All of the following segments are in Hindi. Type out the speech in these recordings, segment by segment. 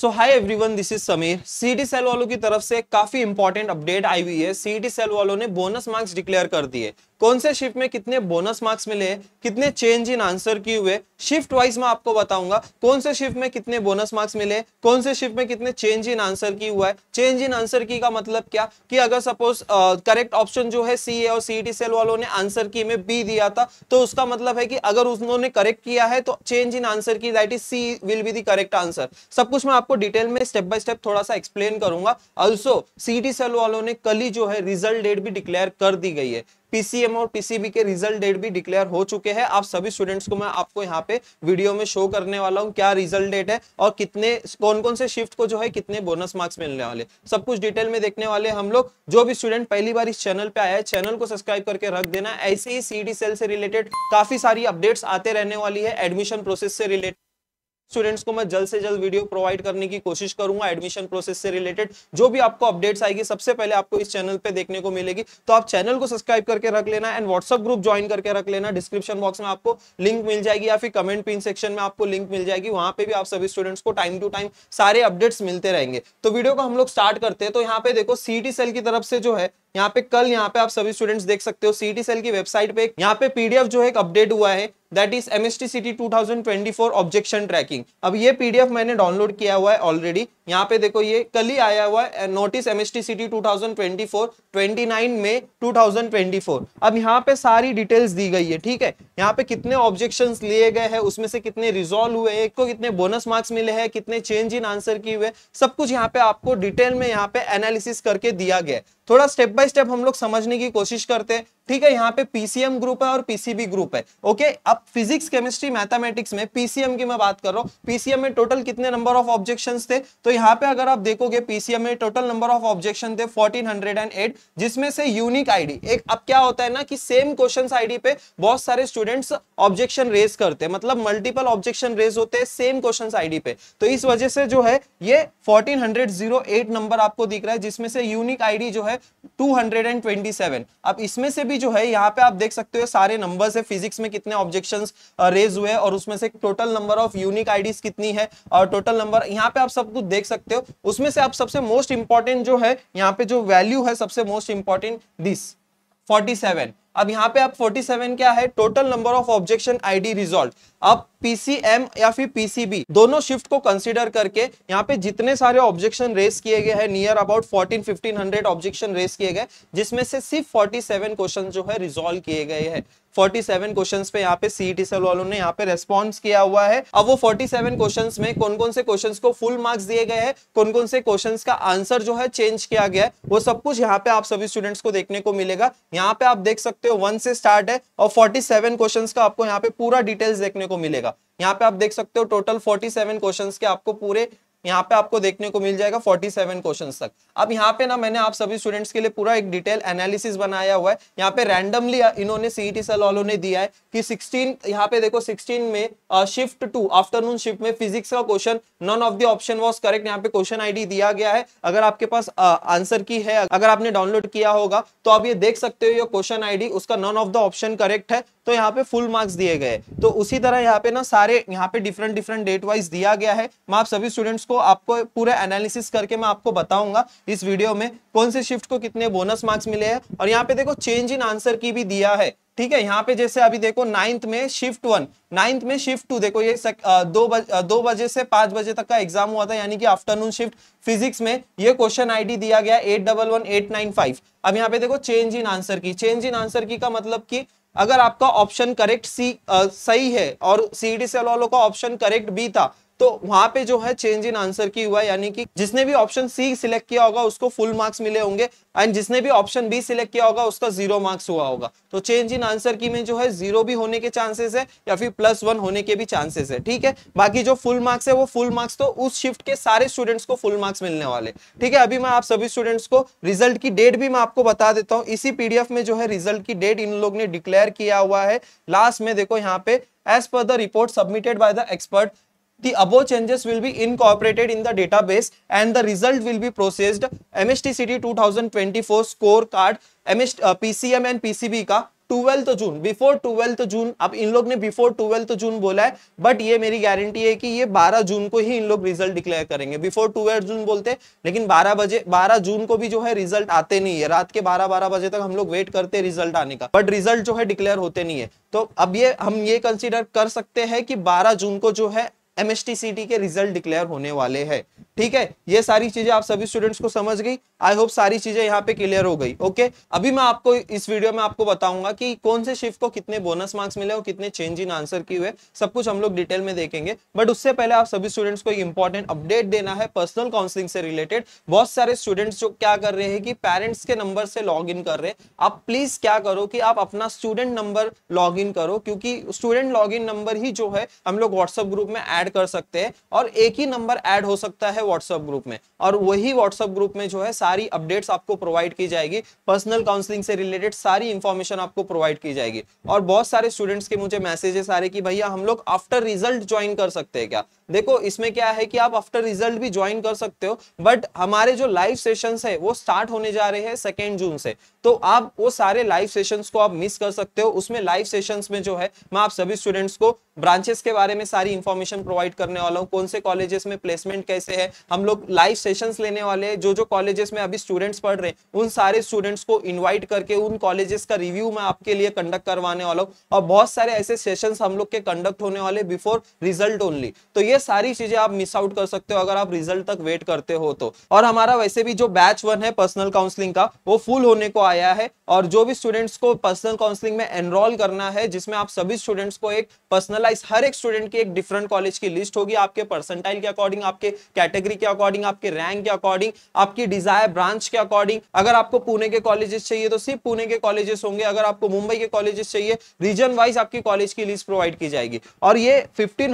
so hi everyone this is Sameer CET cell वालों की तरफ से काफी इंपॉर्टेंट अपडेट आई हुई है सीटी सेल वालों ने बोनस मार्क्स डिक्लेयर कर दिए कौन से शिफ्ट में कितने बोनस मार्क्स मिले कितने चेंज इन आंसर किए हुए शिफ्ट वाइज मैं आपको बताऊंगा कौन से शिफ्ट में कितने बोनस मार्क्स मिले कौन से शिफ्ट में कितने चेंज इन आंसर की हुआ है चेंज इन आंसर की का मतलब क्या कि अगर सपोज करेक्ट ऑप्शन जो है सी और सीईटी सेल वालों ने आंसर की में बी दिया था तो उसका मतलब है कि अगर उन्होंने करेक्ट किया है तो change in answer key that is C will be the correct answer सब कुछ मैं आपको डिटेल में स्टेप बाय स्टेप थोड़ा सा एक्सप्लेन करूंगा अल्सो सीटी सेल वालों ने कल ही जो है रिजल्ट डेट भी डिक्लेयर कर दी गई है पीसीएम और पीसीबी के रिजल्ट डेट भी डिक्लेयर हो चुके हैं आप सभी स्टूडेंट्स को मैं आपको यहाँ पे वीडियो में शो करने वाला हूँ क्या रिजल्ट डेट है और कितने कौन कौन से शिफ्ट को जो है कितने बोनस मार्क्स मिलने वाले सब कुछ डिटेल में देखने वाले हम लोग जो भी स्टूडेंट पहली बार इस चैनल पे आया है चैनल को सब्सक्राइब करके रख देना ऐसे ही सीडी सेल से रिलेटेड काफी सारी अपडेट्स आते रहने वाली है एडमिशन प्रोसेस से रिलेटेड स्टूडेंट्स को मैं जल्द से जल्द वीडियो प्रोवाइड करने की कोशिश करूंगा एडमिशन प्रोसेस से रिलेटेड जो भी आपको अपडेट्स आएगी सबसे पहले आपको इस चैनल पे देखने को मिलेगी तो आप चैनल को सब्सक्राइब करके रख लेना एंड व्हाट्सअप ग्रुप ज्वाइन करके रख लेना डिस्क्रिप्शन बॉक्स में आपको लिंक मिल जाएगी या फिर कमेंट पिन सेक्शन में आपको लिंक मिल जाएगी वहां पे भी आप सभी स्टूडेंट्स को टाइम टू टाइम सारे अपडेट्स मिलते रहेंगे तो वीडियो को हम लोग स्टार्ट करते हैं तो यहाँ पे देखो सी सेल की तरफ से जो है यहाँ पे कल यहाँ पे आप सभी स्टूडेंट्स देख सकते हो सीटी सेल की वेबसाइट पे यहाँ पे पीडीएफ जो है अपडेट हुआ है that is MHT CET 2024 objection tracking अब ये पीडीएफ मैंने डाउनलोड किया हुआ है ऑलरेडी यहाँ पे देखो ये कल ही आया हुआ है notice nine May two thousand twenty 2024 अब यहाँ पे सारी डिटेल्स दी गई है ठीक है यहाँ पे कितने ऑब्जेक्शन लिए गए हैं उसमें से कितने रिजोल्व हुए हैं को कितने बोनस मार्क्स मिले हैं कितने चेंज इन आंसर किए हुए सब कुछ यहाँ पे आपको डिटेल में यहाँ पे एनालिसिस करके दिया गया थोड़ा स्टेप बाय स्टेप हम लोग समझने की कोशिश करते हैं ठीक है यहाँ पे पीसीएम ग्रुप है और पीसीबी ग्रुप है ओके अब फिजिक्स केमिस्ट्री मैथमेटिक्स में पीसीएम की मैं बात कर रहा हूँ पीसीएम में टोटल कितने नंबर ऑफ ऑब्जेक्शन थे तो यहाँ पे अगर आप देखोगे पीसीएम में टोटल नंबर ऑफ ऑब्जेक्शन थे फोर्टीन जिसमें से यूनिक आईडी एक अब क्या होता है ना कि सेम क्वेश्चन आईडी पे बहुत सारे स्टूडेंट्स ऑब्जेक्शन रेज करते हैं मतलब मल्टीपल ऑब्जेक्शन रेज होते हैं सेम क्वेश्चन आईडी पे तो इस वजह से जो है ये 1408 नंबर आपको दिख रहा है जिसमें से यूनिक आईडी जो है 227 अब इसमें से भी भी जो है यहाँ पे आप देख सकते हो सारे नंबर्स है फिजिक्स में कितने ऑब्जेक्शन रेज हुए और उसमें से total number of unique IDs कितनी है और टोटल नंबर यहाँ पे आप सब कुछ देख सकते हो उसमें से आप सबसे मोस्ट इंपॉर्टेंट जो है यहाँ पे जो वैल्यू है सबसे मोस्ट इंपॉर्टेंट दिस 47 अब यहाँ पे आप 47 क्या है total number of objection ID resolve अब पीसीएम या फिर पीसीबी दोनों शिफ्ट को कंसीडर करके यहाँ पे जितने सारे ऑब्जेक्शन रेस किए गए हैं नियर अबाउट 14 1500 ऑब्जेक्शन रेस किए गए जिसमें से सिर्फ 47 क्वेश्चन जो है रिजोल्व किए गए हैं 47 क्वेश्चंस पे यहाँ पे सीईटी सेल e वालों ने यहाँ पे रेस्पॉन्स किया हुआ है अब वो 47 क्वेश्चंस में कौन कौन से क्वेश्चंस को फुल मार्क्स दिए गए हैं कौन कौन से क्वेश्चंस का आंसर जो है चेंज किया गया है वो सब कुछ यहाँ पे आप सभी स्टूडेंट्स को देखने को मिलेगा यहाँ पे आप देख सकते हो वन से स्टार्ट है और फोर्टी क्वेश्चन का आपको यहाँ पे पूरा डिटेल्स देखने को मिलेगा यहाँ पे आप देख सकते हो टोटल 47 क्वेश्चन के आपको पूरे यहाँ पे आपको देखने को मिल जाएगा 47 क्वेश्चन तक अब यहाँ पे ना मैंने आप सभी स्टूडेंट्स के लिए पूरा एक डिटेल एनालिसिस बनाया हुआ है यहाँ पे रैंडमली इन्होंने सीईटी सेल e वालों ने दिया है कि 16 यहाँ पे देखो 16 में शिफ्ट टू आफ्टरनून शिफ्ट में फिजिक्स का question none of the option was correct यहाँ पे क्वेश्चन आईडी दिया गया है अगर आपके पास आंसर की है अगर आपने डाउनलोड किया होगा तो आप ये देख सकते हो ये क्वेश्चन आईडी उसका none of the option correct है तो यहाँ पे फुल मार्क्स दिए गए तो उसी तरह यहाँ पे ना सारे यहाँ पे डिफरेंट डिफरेंट डेट वाइज दिया गया है मैं आप सभी स्टूडेंट्स को आपको पूरा एनालिसिस करके मैं आपको बताऊंगा इस वीडियो में कौन से शिफ्ट को कितने बोनस मार्क्स मिले हैं और यहाँ पे देखो चेंज इन आंसर की भी दिया है ठीक है यहाँ पे जैसे अभी देखो नाइन्थ में शिफ्ट वन नाइन्थ में शिफ्ट टू देखो ये सक, आ, दो बज, आ, दो बजे से पांच बजे तक का एग्जाम हुआ था यानी कि आफ्टरनून शिफ्ट फिजिक्स में ये क्वेश्चन आईडी दिया गया eight double one eight nine five अब यहाँ पे देखो change in answer key change in answer key का मतलब की अगर आपका ऑप्शन करेक्ट सी आ, सही है और सीईडी से e वालों का ऑप्शन करेक्ट बी था तो वहां पे जो है चेंज इन आंसर की हुआ यानी कि जिसने भी ऑप्शन सी सिलेक्ट किया होगा उसको फुल मार्क्स मिले होंगे एंड जिसने भी ऑप्शन बी सिलेक्ट किया होगा उसका जीरो मार्क्स हुआ होगा तो चेंज इन आंसर की में जो है जीरो भी होने के चांसेस है या फिर प्लस वन होने के भी चांसेस है ठीक है बाकी जो फुल मार्क्स है वो फुल मार्क्स तो उस शिफ्ट के सारे स्टूडेंट्स को फुल मार्क्स मिलने वाले ठीक है अभी मैं आप सभी स्टूडेंट्स को रिजल्ट की डेट भी मैं आपको बता देता हूँ इसी पीडीएफ में जो है रिजल्ट की डेट इन लोग ने डिक्लेयर किया हुआ है लास्ट में देखो यहाँ पे as per the report submitted by the expert the above changes will be incorporated in the database and the result will be processed MSTCT 2024 card MS, uh, PCM and PCB ka 12th June, before 12th June, अब इन लोग ने बिफोर 12th जून बोला है बट ये मेरी गारंटी है कि ये 12 जून को ही इन लोग रिजल्ट डिक्लेयर करेंगे बिफोर 12 जून बोलते लेकिन 12 बजे 12 जून को भी जो है रिजल्ट आते नहीं है रात के 12 12 बजे तक हम लोग वेट करते रिजल्ट आने का बट रिजल्ट जो है डिक्लेयर होते नहीं है तो अब ये हम ये कंसिडर कर सकते हैं कि 12 जून को जो है एमएसटीसीटी के रिजल्ट डिक्लेयर होने वाले हैं ठीक है ये सारी चीजें आप सभी स्टूडेंट्स को समझ गई आई होप सारी चीजें यहाँ पे क्लियर हो गई ओके अभी मैं आपको इस वीडियो में आपको बताऊंगा कि कौन से शिफ्ट को कितने बोनस मार्क्स मिले और कितने चेंज इन आंसर की हुए सब कुछ हम लोग डिटेल में देखेंगे बट उससे पहले आप सभी स्टूडेंट्स को एक इंपॉर्टेंट अपडेट देना है पर्सनल काउंसिलिंग से रिलेटेड बहुत सारे स्टूडेंट्स जो क्या कर रहे हैं कि पेरेंट्स के नंबर से लॉग इन कर रहे हैं आप प्लीज क्या करो कि आप अपना स्टूडेंट नंबर लॉग इन करो क्योंकि स्टूडेंट लॉग इन नंबर ही जो है हम लोग व्हाट्सअप ग्रुप में एड कर सकते हैं और एक ही नंबर एड हो सकता है व्हाट्सअप ग्रुप में और वही व्हाट्सअप ग्रुप में जो है सारी अपडेट्स आपको प्रोवाइड की जाएगी पर्सनल काउंसलिंग से रिलेटेड सारी इंफॉर्मेशन आपको प्रोवाइड की जाएगी और बहुत सारे स्टूडेंट्स के मुझे मैसेजेस आ रहे कि भैया हम लोग आफ्टर रिजल्ट ज्वाइन कर सकते हैं क्या देखो इसमें क्या है कि आप आफ्टर रिजल्ट भी ज्वाइन कर सकते हो बट हमारे जो लाइव सेशंस है वो स्टार्ट होने जा रहे हैं सेकेंड जून से तो आप वो सारे लाइव सेशंस को आप मिस कर सकते हो उसमें लाइव सेशंस में जो है मैं आप सभी स्टूडेंट्स को ब्रांचेस के बारे में सारी इंफॉर्मेशन प्रोवाइड करने वाला हूँ कौन से कॉलेजेस में प्लेसमेंट कैसे है हम लोग लाइव सेशंस लेने वाले हैं जो जो कॉलेजेस में अभी स्टूडेंट्स पढ़ रहे हैं उन सारे स्टूडेंट्स को इन्वाइट करके उन कॉलेजेस का रिव्यू मैं आपके लिए कंडक्ट करवाने वाला हूँ और बहुत सारे ऐसे सेशन हम लोग के कंडक्ट होने वाले बिफोर रिजल्ट ओनली तो ये सारी चीजें आप मिस आउट कर सकते हो अगर आप रिजल्ट तक वेट करते हो तो और हमारा वैसे भी जो बैच वन है पर्सनल काउंसलिंग का वो फुल होने को आया है और जो भी स्टूडेंट्स को पर्सनल काउंसलिंग में एनरोल करना है जिसमें आप सभी स्टूडेंट्स को एक पर्सनलाइज हर एक स्टूडेंट की एक डिफरेंट कॉलेज की लिस्ट होगी आपके पर्सेंटाइल के अकॉर्डिंग आपके कैटेगरी के अकॉर्डिंग आपके रैंक के अकॉर्डिंग आपकी डिजायर ब्रांच के अकॉर्डिंग अगर आपको पुणे के कॉलेजेस चाहिए तो सिर्फ पुणे के कॉलेजेस होंगे अगर आपको मुंबई के कॉलेजेस चाहिए रीजन वाइज आपकी कॉलेज की लिस्ट प्रोवाइड की जाएगी और ये फिफ्टीन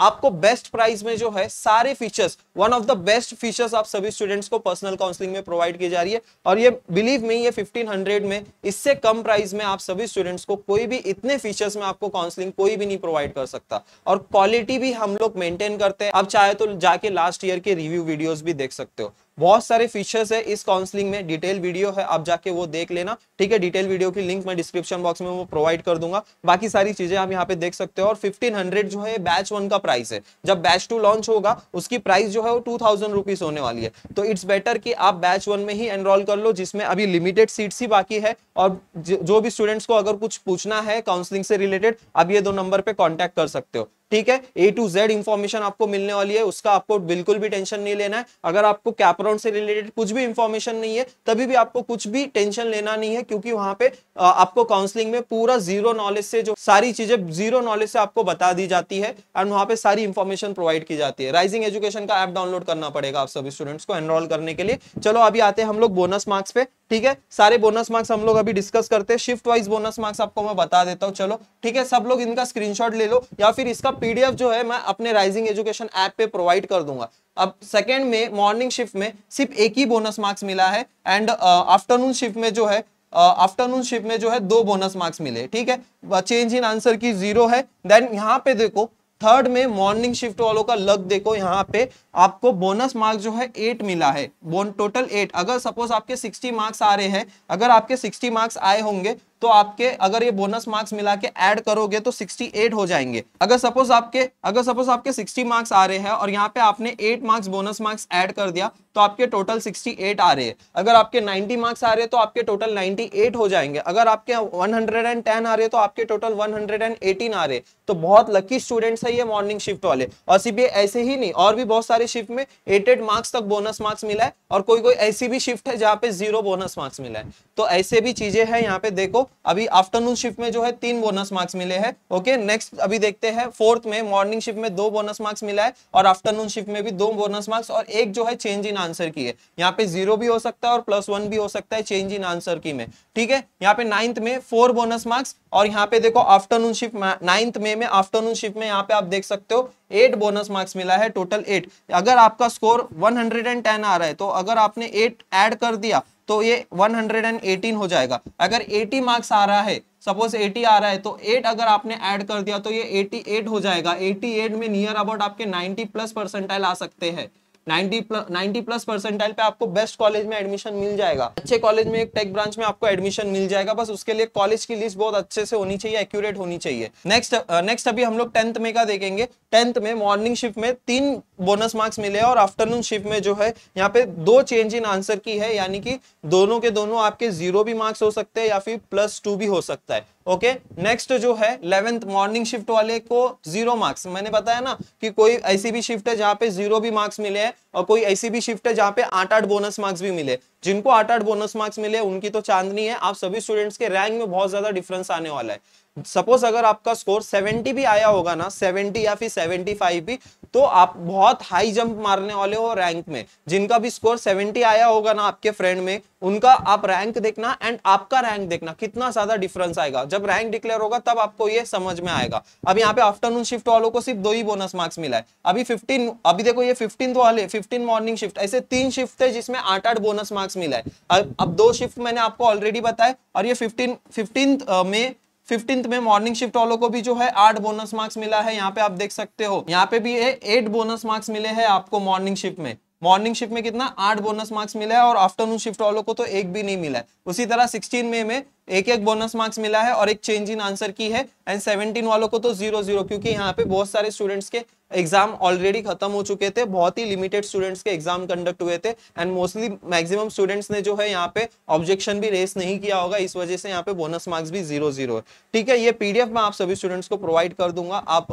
आपको बेस्ट प्राइस में जो है सारे features one of the best features आप सभी स्टूडेंट्स को पर्सनल काउंसलिंग में प्रोवाइड की जा रही है और ये बिलीव में ये 1500 में इससे कम प्राइस में आप सभी स्टूडेंट्स को कोई भी इतने फीचर्स में आपको काउंसलिंग कोई भी नहीं प्रोवाइड कर सकता और क्वालिटी भी हम लोग मेंटेन करते हैं आप चाहे तो जाके लास्ट ईयर के रिव्यू वीडियोज भी देख सकते हो बहुत सारे फीचर्स है इस काउंसलिंग में डिटेल वीडियो है आप जाके वो देख लेना ठीक है डिटेल वीडियो की लिंक मैं डिस्क्रिप्शन बॉक्स में वो प्रोवाइड कर दूंगा बाकी सारी चीजें आप यहाँ पे देख सकते हो और 1500 जो है बैच वन का प्राइस है जब बैच टू लॉन्च होगा उसकी प्राइस जो है वो टू थाउजेंड होने वाली है तो इट्स बेटर की आप बैच वन में ही एनरोल कर लो जिसमें अभी लिमिटेड सीट्स ही बाकी है और जो भी स्टूडेंट्स को अगर कुछ पूछना है काउंसलिंग से रिलेटेड अब ये दो नंबर पर कॉन्टेक्ट कर सकते हो ठीक है ए टू जेड इंफॉर्मेशन आपको मिलने वाली है उसका आपको बिल्कुल भी टेंशन नहीं लेना है अगर आपको कैपराउंड से रिलेटेड कुछ भी इंफॉर्मेशन नहीं है तभी भी आपको कुछ भी टेंशन लेना नहीं है क्योंकि वहां पे आपको काउंसलिंग में पूरा जीरो नॉलेज से जो सारी चीजें जीरो नॉलेज से आपको बता दी जाती है एंड वहां पे सारी इंफॉर्मेशन प्रोवाइड की जाती है राइजिंग एजुकेशन का ऐप डाउनलोड करना पड़ेगा आप सभी स्टूडेंट्स को एनरोल करने के लिए चलो अभी आते हैं हम लोग बोनस मार्क्स पे ठीक है सारे बोनस मार्क्स हम लोग अभी डिस्कस करते हैं शिफ्ट वाइज बोनस मार्क्स आपको मैं बता देता हूँ चलो ठीक है सब लोग इनका स्क्रीनशॉट ले लो या फिर इसका पीडीएफ जो है मैं अपने राइजिंग एजुकेशन ऐप पे प्रोवाइड कर दूंगा अब सेकेंड में मॉर्निंग शिफ्ट में सिर्फ एक ही बोनस मार्क्स मिला है एंड आफ्टरनून शिफ्ट में जो है आफ्टरनून uh, शिफ्ट में जो है दो बोनस मार्क्स मिले ठीक है change in answer key zero है देन यहाँ पे देखो थर्ड में मॉर्निंग शिफ्ट वालों का लक देखो यहाँ पे आपको बोनस मार्क्स जो है एट मिला है बोन टोटल एट अगर सपोज आपके सिक्सटी मार्क्स आ रहे हैं अगर आपके सिक्सटी मार्क्स आए होंगे तो आपके अगर ये बोनस मार्क्स मिला के एड करोगे तो 68 हो जाएंगे अगर सपोज आपके अगर सपोज आपके 60 मार्क्स आ रहे हैं और यहाँ पे आपने 8 मार्क्स बोनस मार्क्स एड कर दिया तो आपके टोटल 68 आ रहे हैं अगर आपके 90 मार्क्स आ रहे हैं तो आपके टोटल 98 हो जाएंगे अगर आपके 110 आ रहे हैं तो आपके टोटल 118 आ रहे तो बहुत लकी स्टूडेंट्स है ये मॉर्निंग शिफ्ट वाले और सीबीए ऐसे ही नहीं और भी बहुत सारे शिफ्ट में एट एट मार्क्स तक बोनस मार्क्स मिला है और कोई कोई ऐसी भी शिफ्ट है जहाँ पे जीरो बोनस मार्क्स मिला है तो ऐसे भी चीजें हैं यहाँ पे देखो अभी आफ्टरनून शिफ्ट में जो है तीन बोनस मार्क्स मिले हैं ओके नेक्स्ट अभी देखते हैं फोर्थ में मॉर्निंग शिफ्ट में दो बोनस मार्क्स मिला है और आफ्टरनून शिफ्ट में भी दो बोनस मार्क्स और एक जो है चेंज इन आंसर की है यहाँ पे जीरो भी हो सकता है और प्लस वन भी हो सकता है चेंज इन आंसर की में ठीक है यहाँ पे नाइन्थ में फोर बोनस मार्क्स और यहाँ पे देखो आफ्टरनून शिफ्ट नाइन्थ में आफ्टरनून शिफ्ट में यहाँ पे आप देख सकते हो एट बोनस मार्क्स मिला है टोटल एट अगर आपका स्कोर 110 आ रहा है तो अगर आपने एट ऐड कर दिया तो ये 118 हो जाएगा अगर 80 मार्क्स आ रहा है सपोज 80 आ रहा है तो 8 अगर आपने ऐड कर दिया तो ये 88 हो जाएगा 88 में नियर अबाउट आपके 90 प्लस परसेंटाइल आ सकते हैं 90 प्लस परसेंटाइल पे आपको बेस्ट कॉलेज में एडमिशन मिल जाएगा अच्छे कॉलेज में एक टेक ब्रांच में आपको एडमिशन मिल जाएगा बस उसके लिए कॉलेज की लिस्ट बहुत अच्छे से होनी चाहिए एक्यूरेट होनी चाहिए नेक्स्ट नेक्स्ट अभी हम लोग टेंथ में का देखेंगे टेंथ में मॉर्निंग शिफ्ट में तीन बोनस मार्क्स मिले और आफ्टरनून शिफ्ट में जो है यहाँ पे दो चेंज इन आंसर की है यानी कि दोनों के दोनों आपके जीरो भी मार्क्स हो सकते हैं या फिर प्लस टू भी हो सकता है ओके नेक्स्ट जो है इलेवेंथ मॉर्निंग शिफ्ट वाले को जीरो मार्क्स मैंने बताया ना कि कोई ऐसी भी शिफ्ट है जहां पे जीरो भी मार्क्स मिले हैं और कोई ऐसी भी शिफ्ट है जहां पे आठ आठ बोनस मार्क्स भी मिले जिनको आठ आठ बोनस मार्क्स मिले उनकी तो चांदनी है आप सभी स्टूडेंट्स के रैंक में बहुत ज्यादा डिफरेंस आने वाला है सपोज अगर आपका स्कोर 70 भी आया होगा ना 70 या फिर 75 भी तो आप बहुत हाई जंप मारने वाले हो रैंक में जिनका भी स्कोर 70 आया होगा ना आपके फ्रेंड में उनका आप रैंक देखना एंड आपका रैंक देखना कितना ज्यादा डिफरेंस आएगा जब रैंक डिक्लेयर होगा तब आपको ये समझ में आएगा अब यहाँ पे आफ्टरनून शिफ्ट वालों को सिर्फ दो ही बोनस मार्क्स मिला है अभी फिफ्टीन अभी देखो ये 15 तो वाले फिफ्टीन मॉर्निंग शिफ्ट ऐसे तीन शिफ्ट है जिसमें आठ आठ बोनस मार्क्स मिला है अब अब दो शिफ्ट मैंने आपको ऑलरेडी बताया और ये फिफ्टीन फिफ्टीन में फिफ्टींथ में मॉर्निंग शिफ्ट वालों को भी जो है आठ बोनस मार्क्स मिला है यहाँ पे आप देख सकते हो यहाँ पे भी एट बोनस मार्क्स मिले हैं आपको मॉर्निंग शिफ्ट में मॉर्निंग शिफ्ट में कितना आठ बोनस मार्क्स मिला है और आफ्टरनून शिफ्ट वालों को तो एक भी नहीं मिला है उसी तरह सिक्सटीन में में एक एक बोनस मार्क्स मिला है और एक चेंज इन आंसर की है एंड सेवनटीन वालों को तो जीरो जीरो क्योंकि यहाँ पे बहुत सारे स्टूडेंट्स के एग्जाम ऑलरेडी खत्म हो चुके थे बहुत ही लिमिटेड स्टूडेंट्स के एग्जाम कंडक्ट हुए थे एंड मोस्टली मैक्सिमम स्टूडेंट्स ने जो है यहाँ पे ऑब्जेक्शन भी रेस नहीं किया होगा इस वजह से यहाँ पे बोनस मार्क्स भी जीरो जीरो है ठीक है ये पीडीएफ में आप सभी स्टूडेंट्स को प्रोवाइड कर दूंगा आप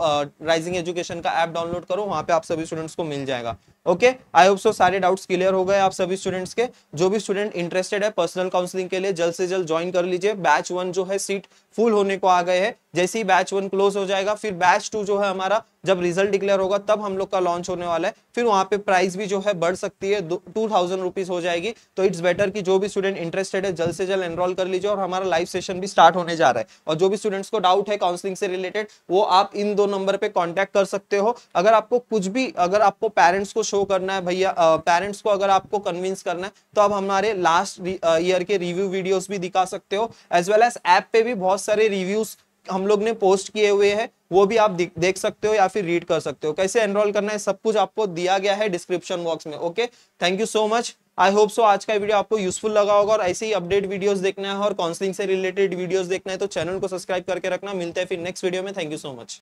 राइजिंग uh, एजुकेशन का ऐप डाउनलोड करो वहाँ पे आप सभी स्टूडेंट्स को मिल जाएगा ओके आई होप सो सारे डाउट्स क्लियर हो गए आप सभी स्टूडेंट्स के जो भी स्टूडेंट इंटरेस्टेड है पर्सनल काउंसलिंग के लिए जल्द से जल्द ज्वाइन कर लीजिए बैच वन जो है सीट फुल होने को आ गए हैं जैसे ही बैच वन क्लोज हो जाएगा फिर बैच टू जो है हमारा जब रिजल्ट डिक्लेयर होगा तब हम लोग का लॉन्च होने वाला है फिर वहां पे प्राइस भी जो है बढ़ सकती है टू थाउजेंड रुपीज हो जाएगी तो इट्स बेटर कि जो भी स्टूडेंट इंटरेस्टेड है जल्द से जल्द एनरोल कर लीजिए और हमारा लाइव सेशन भी स्टार्ट होने जा रहा है और जो भी स्टूडेंट्स को डाउट है काउंसलिंग से रिलेटेड वो आप इन दो नंबर पर कॉन्टेक्ट कर सकते हो अगर आपको कुछ भी अगर आपको पेरेंट्स को शो करना है भैया पेरेंट्स को अगर आपको कन्विंस करना है तो आप हमारे लास्ट ईयर के रिव्यू वीडियोज भी दिखा सकते हो एज वेल एज ऐप पे भी बहुत सारे रिव्यूज हम लोग ने पोस्ट किए हुए हैं वो भी आप देख सकते हो या फिर रीड कर सकते हो कैसे एनरोल करना है सब कुछ आपको दिया गया है डिस्क्रिप्शन बॉक्स में okay thank you so much I hope so आज का वीडियो आपको यूजफुल लगा होगा और ऐसे ही अपडेट वीडियोस देखना है और काउंसलिंग से रिलेटेड वीडियोस देखना है तो चैनल को सब्सक्राइब करके रखना मिलते हैं फिर नेक्स्ट वीडियो में थैंक यू सो मच